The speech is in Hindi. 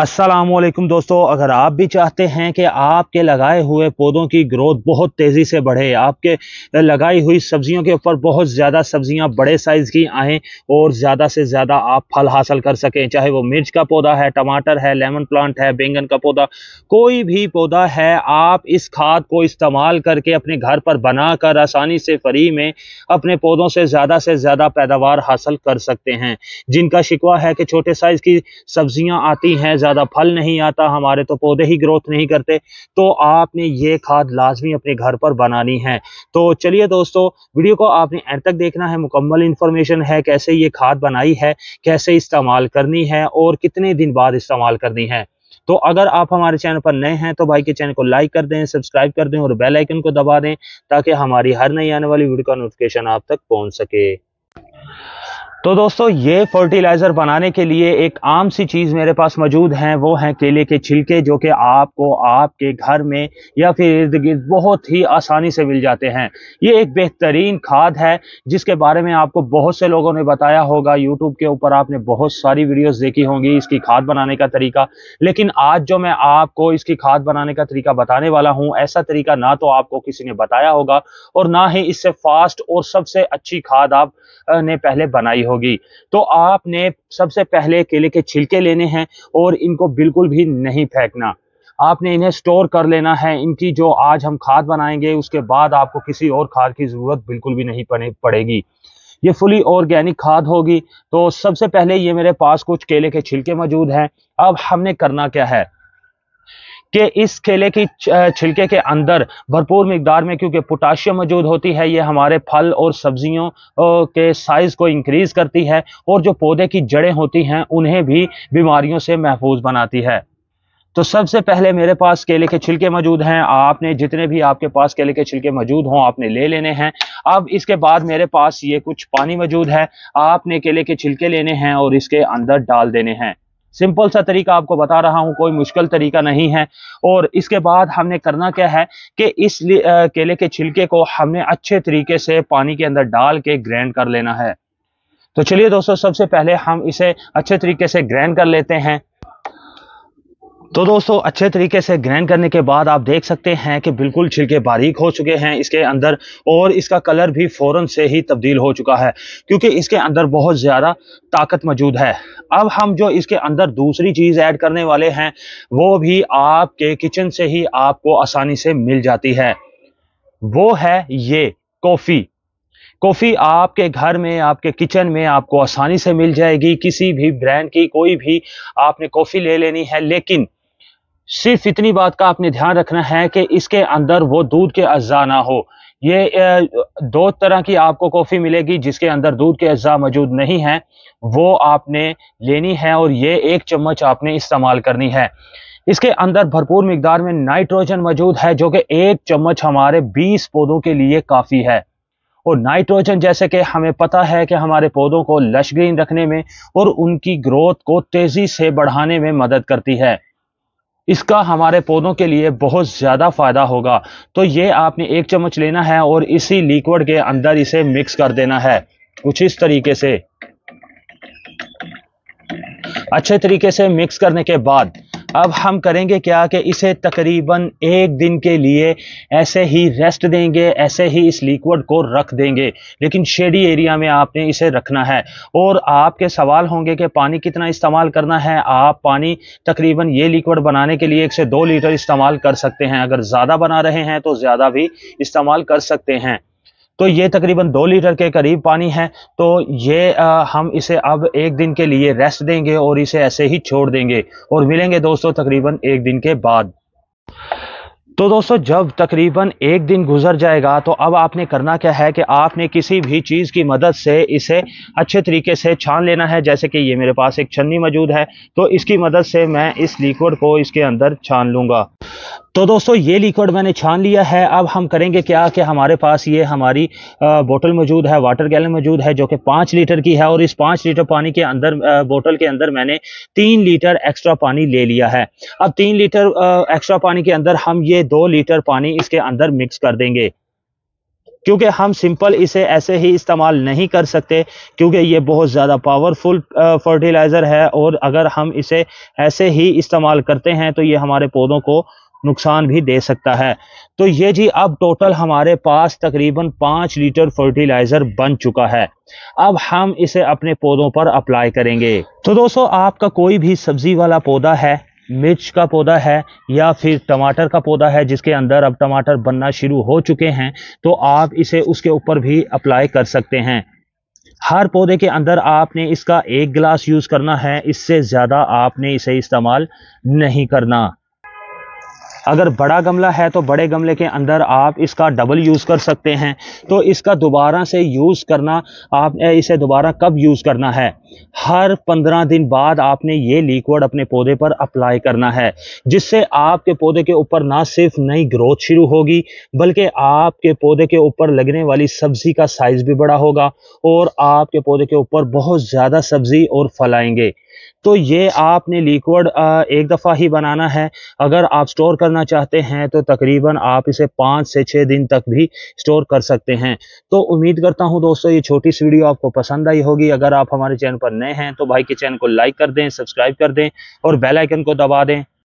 असलम दोस्तों अगर आप भी चाहते हैं कि आपके लगाए हुए पौधों की ग्रोथ बहुत तेज़ी से बढ़े आपके लगाई हुई सब्जियों के ऊपर बहुत ज़्यादा सब्जियां बड़े साइज़ की आएँ और ज़्यादा से ज़्यादा आप फल हासिल कर सकें चाहे वो मिर्च का पौधा है टमाटर है लेमन प्लांट है बैंगन का पौधा कोई भी पौधा है आप इस खाद को इस्तेमाल करके अपने घर पर बना कर आसानी से फ्री में अपने पौधों से ज़्यादा से ज़्यादा पैदावार हासिल कर सकते हैं जिनका शिकवा है कि छोटे साइज़ की सब्जियाँ आती हैं ज़्यादा फल नहीं आता हमारे तो पौधे ही ग्रोथ नहीं करते तो आपने ये खाद लाजमी अपने घर पर बनानी है तो चलिए दोस्तों वीडियो को आपने एंड तक देखना है मुकम्मल इन्फॉर्मेशन है कैसे ये खाद बनाई है कैसे इस्तेमाल करनी है और कितने दिन बाद इस्तेमाल करनी है तो अगर आप हमारे चैनल पर नए हैं तो भाई के चैनल को लाइक कर दें सब्सक्राइब कर दें और बेल आइकन को दबा दें ताकि हमारी हर नई आने वाली वीडियो का नोटिफिकेशन आप तक पहुंच सके तो दोस्तों ये फर्टिलाइज़र बनाने के लिए एक आम सी चीज़ मेरे पास मौजूद हैं वो हैं केले के छिलके जो कि आपको आपके घर में या फिर इर्द गिर्द बहुत ही आसानी से मिल जाते हैं ये एक बेहतरीन खाद है जिसके बारे में आपको बहुत से लोगों ने बताया होगा यूट्यूब के ऊपर आपने बहुत सारी वीडियोस देखी होंगी इसकी खाद बनाने का तरीका लेकिन आज जो मैं आपको इसकी खाद बनाने का तरीका बताने वाला हूँ ऐसा तरीका ना तो आपको किसी ने बताया होगा और ना ही इससे फास्ट और सबसे अच्छी खाद आप ने पहले बनाई होगी तो आपने सबसे पहले केले के छिलके लेने हैं और इनको बिल्कुल भी नहीं फेंकना आपने इन्हें स्टोर कर लेना है इनकी जो आज हम खाद बनाएंगे उसके बाद आपको किसी और खाद की ज़रूरत बिल्कुल भी नहीं पड़ेगी ये फुली ऑर्गेनिक खाद होगी तो सबसे पहले ये मेरे पास कुछ केले के छिलके मौजूद हैं अब हमने करना क्या है कि इस केले की छिलके के अंदर भरपूर मकदार में क्योंकि पोटाशियम मौजूद होती है ये हमारे फल और सब्जियों के साइज़ को इंक्रीज़ करती है और जो पौधे की जड़ें होती हैं उन्हें भी बीमारियों से महफूज बनाती है तो सबसे पहले मेरे पास केले के छिलके मौजूद हैं आपने जितने भी आपके पास केले के छिलके मौजूद हों आपने ले लेने हैं अब इसके बाद मेरे पास ये कुछ पानी मौजूद है आपने केले के छिलके लेने हैं और इसके अंदर डाल देने हैं सिंपल सा तरीका आपको बता रहा हूँ कोई मुश्किल तरीका नहीं है और इसके बाद हमने करना क्या है कि इस केले के छिलके को हमने अच्छे तरीके से पानी के अंदर डाल के ग्रैंड कर लेना है तो चलिए दोस्तों सबसे पहले हम इसे अच्छे तरीके से ग्रैंड कर लेते हैं तो दोस्तों अच्छे तरीके से ग्रैंड करने के बाद आप देख सकते हैं कि बिल्कुल छिलके बारीक हो चुके हैं इसके अंदर और इसका कलर भी फ़ौरन से ही तब्दील हो चुका है क्योंकि इसके अंदर बहुत ज़्यादा ताकत मौजूद है अब हम जो इसके अंदर दूसरी चीज़ ऐड करने वाले हैं वो भी आपके किचन से ही आपको आसानी से मिल जाती है वो है ये कॉफ़ी कॉफ़ी आपके घर में आपके किचन में आपको आसानी से मिल जाएगी किसी भी ब्रांड की कोई भी आपने कॉफ़ी ले लेनी है लेकिन सिर्फ इतनी बात का आपने ध्यान रखना है कि इसके अंदर वो दूध के अज्जा ना हो ये दो तरह की आपको कॉफ़ी मिलेगी जिसके अंदर दूध के अज्जा मौजूद नहीं हैं वो आपने लेनी है और ये एक चम्मच आपने इस्तेमाल करनी है इसके अंदर भरपूर मकदार में नाइट्रोजन मौजूद है जो कि एक चम्मच हमारे 20 पौधों के लिए काफ़ी है और नाइट्रोजन जैसे कि हमें पता है कि हमारे पौधों को लश रखने में और उनकी ग्रोथ को तेज़ी से बढ़ाने में मदद करती है इसका हमारे पौधों के लिए बहुत ज़्यादा फ़ायदा होगा तो ये आपने एक चम्मच लेना है और इसी लिक्विड के अंदर इसे मिक्स कर देना है कुछ इस तरीके से अच्छे तरीके से मिक्स करने के बाद अब हम करेंगे क्या कि इसे तकरीबन एक दिन के लिए ऐसे ही रेस्ट देंगे ऐसे ही इस लिक्विड को रख देंगे लेकिन शेडी एरिया में आपने इसे रखना है और आपके सवाल होंगे कि पानी कितना इस्तेमाल करना है आप पानी तकरीबन ये लिक्विड बनाने के लिए एक से दो लीटर इस्तेमाल कर सकते हैं अगर ज़्यादा बना रहे हैं तो ज़्यादा भी इस्तेमाल कर सकते हैं तो ये तकरीबन दो लीटर के करीब पानी है तो ये आ, हम इसे अब एक दिन के लिए रेस्ट देंगे और इसे ऐसे ही छोड़ देंगे और मिलेंगे दोस्तों तकरीबन एक दिन के बाद तो दोस्तों जब तकरीबन एक दिन गुजर जाएगा तो अब आपने करना क्या है कि आपने किसी भी चीज़ की मदद से इसे अच्छे तरीके से छान लेना है जैसे कि ये मेरे पास एक छन्नी मौजूद है तो इसकी मदद से मैं इस लिक्विड को इसके अंदर छान लूँगा तो दोस्तों ये लिक्विड मैंने छान लिया है अब हम करेंगे क्या कि हमारे पास ये हमारी बोतल मौजूद है वाटर गैलन मौजूद है जो कि पाँच लीटर की है और इस पाँच लीटर पानी के अंदर बोतल के अंदर मैंने तीन लीटर एक्स्ट्रा पानी ले लिया है अब तीन लीटर एक्स्ट्रा पानी के अंदर हम ये दो लीटर पानी इसके अंदर मिक्स कर देंगे क्योंकि हम सिंपल इसे ऐसे ही इस्तेमाल नहीं कर सकते क्योंकि ये बहुत ज़्यादा पावरफुल फर्टिलाइज़र है और अगर हम इसे ऐसे ही इस्तेमाल करते हैं तो ये हमारे पौधों को नुकसान भी दे सकता है तो ये जी अब टोटल हमारे पास तकरीबन पाँच लीटर फर्टिलाइज़र बन चुका है अब हम इसे अपने पौधों पर अप्लाई करेंगे तो दोस्तों आपका कोई भी सब्ज़ी वाला पौधा है मिर्च का पौधा है या फिर टमाटर का पौधा है जिसके अंदर अब टमाटर बनना शुरू हो चुके हैं तो आप इसे उसके ऊपर भी अप्लाई कर सकते हैं हर पौधे के अंदर आपने इसका एक गिलास यूज़ करना है इससे ज़्यादा आपने इसे इस्तेमाल नहीं करना अगर बड़ा गमला है तो बड़े गमले के अंदर आप इसका डबल यूज़ कर सकते हैं तो इसका दोबारा से यूज़ करना आप इसे दोबारा कब यूज़ करना है हर पंद्रह दिन बाद आपने ये लिक्विड अपने पौधे पर अप्लाई करना है जिससे आपके पौधे के ऊपर ना सिर्फ नई ग्रोथ शुरू होगी बल्कि आपके पौधे के ऊपर लगने वाली सब्जी का साइज भी बड़ा होगा और आपके पौधे के ऊपर बहुत ज़्यादा सब्जी और फल आएंगे तो ये आपने लिक्वड एक दफ़ा ही बनाना है अगर आप स्टोर करना चाहते हैं तो तकरीबन आप इसे पाँच से छः दिन तक भी स्टोर कर सकते हैं तो उम्मीद करता हूँ दोस्तों ये छोटी सी वीडियो आपको पसंद आई होगी अगर आप हमारे चैनल पर नए हैं तो भाई के चैनल को लाइक कर दें सब्सक्राइब कर दें और बेलाइकन को दबा दें